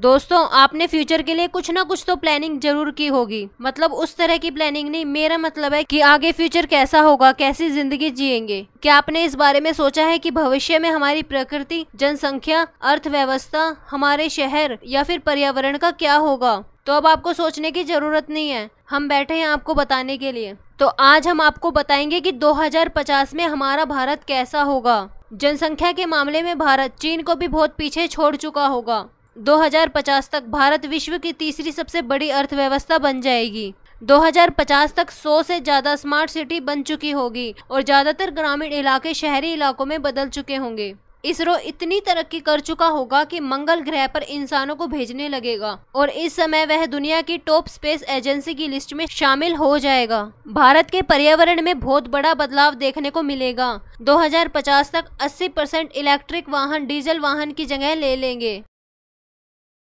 दोस्तों आपने फ्यूचर के लिए कुछ ना कुछ तो प्लानिंग जरूर की होगी मतलब उस तरह की प्लानिंग नहीं मेरा मतलब है कि आगे फ्यूचर कैसा होगा कैसी जिंदगी जिएंगे क्या आपने इस बारे में सोचा है कि भविष्य में हमारी प्रकृति जनसंख्या अर्थव्यवस्था हमारे शहर या फिर पर्यावरण का क्या होगा तो अब आपको सोचने की जरूरत नहीं है हम बैठे हैं आपको बताने के लिए तो आज हम आपको बताएंगे कि 2050 में हमारा भारत कैसा होगा जनसंख्या के मामले में भारत चीन को भी बहुत पीछे छोड़ चुका होगा 2050 तक भारत विश्व की तीसरी सबसे बड़ी अर्थव्यवस्था बन जाएगी 2050 तक 100 से ज़्यादा स्मार्ट सिटी बन चुकी होगी और ज़्यादातर ग्रामीण इलाके शहरी इलाकों में बदल चुके होंगे इसरो इतनी तरक्की कर चुका होगा कि मंगल ग्रह पर इंसानों को भेजने लगेगा और इस समय वह दुनिया की टॉप स्पेस एजेंसी की लिस्ट में शामिल हो जाएगा भारत के पर्यावरण में बहुत बड़ा बदलाव देखने को मिलेगा 2050 तक 80 परसेंट इलेक्ट्रिक वाहन डीजल वाहन की जगह ले लेंगे